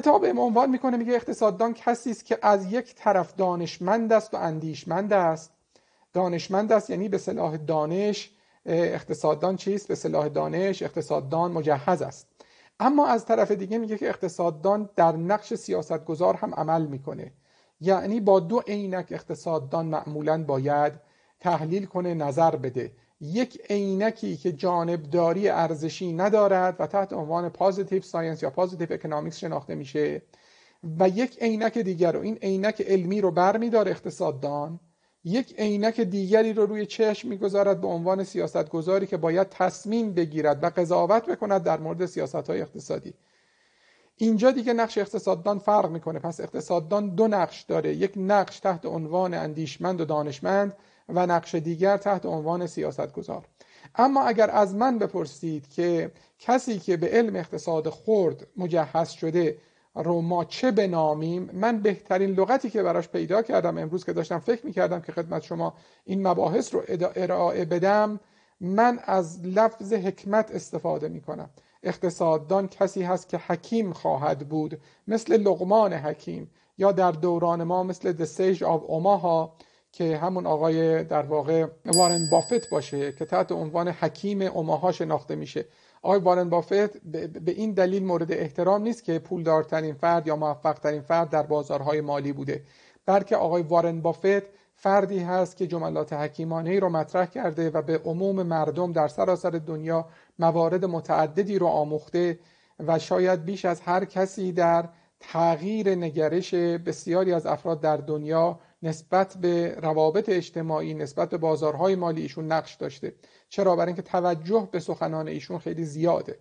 کتاب عنوان میکنه میگه اقتصاددان کسی است که از یک طرف دانشمند است و اندیشمند است دانشمند است یعنی به صلاح دانش اقتصاددان چیست به صلاح دانش اقتصاددان مجهز است اما از طرف دیگه میگه که اقتصاددان در نقش سیاستگزار هم عمل میکنه یعنی با دو عینک اقتصاددان معمولا باید تحلیل کنه نظر بده یک عینکی که جانبداری ارزشی ندارد و تحت عنوان پازیتیو ساینس یا پازیتیو اکونومیکس شناخته میشه و یک عینک دیگر رو این عینک علمی رو برمیداره اقتصاددان یک عینک دیگری رو روی چشم میگذارد به عنوان سیاستگذاری که باید تصمیم بگیرد و قضاوت بکند در مورد سیاست های اقتصادی اینجا دیگه نقش اقتصاددان فرق میکنه پس اقتصاددان دو نقش داره یک نقش تحت عنوان اندیشمند و دانشمند و نقش دیگر تحت عنوان سیاست گذار اما اگر از من بپرسید که کسی که به علم اقتصاد خرد مجهز شده رو ما چه بنامیم من بهترین لغتی که براش پیدا کردم امروز که داشتم فکر میکردم که خدمت شما این مباحث رو ارائه بدم من از لفظ حکمت استفاده میکنم اقتصاددان کسی هست که حکیم خواهد بود مثل لقمان حکیم یا در دوران ما مثل The Sage of که همون آقای در واقع وارن بافت باشه که تحت عنوان حکیم اوماها شناخته میشه آقای وارن بافت به این دلیل مورد احترام نیست که پولدارترین فرد یا موفقترین فرد در بازارهای مالی بوده بلکه آقای وارن بافت فردی هست که جملات حکیمانه ای رو مطرح کرده و به عموم مردم در سراسر دنیا موارد متعددی رو آموخته و شاید بیش از هر کسی در تغییر نگرش بسیاری از افراد در دنیا نسبت به روابط اجتماعی نسبت به بازارهای مالی ایشون نقش داشته چرا برای اینکه توجه به سخنان ایشون خیلی زیاده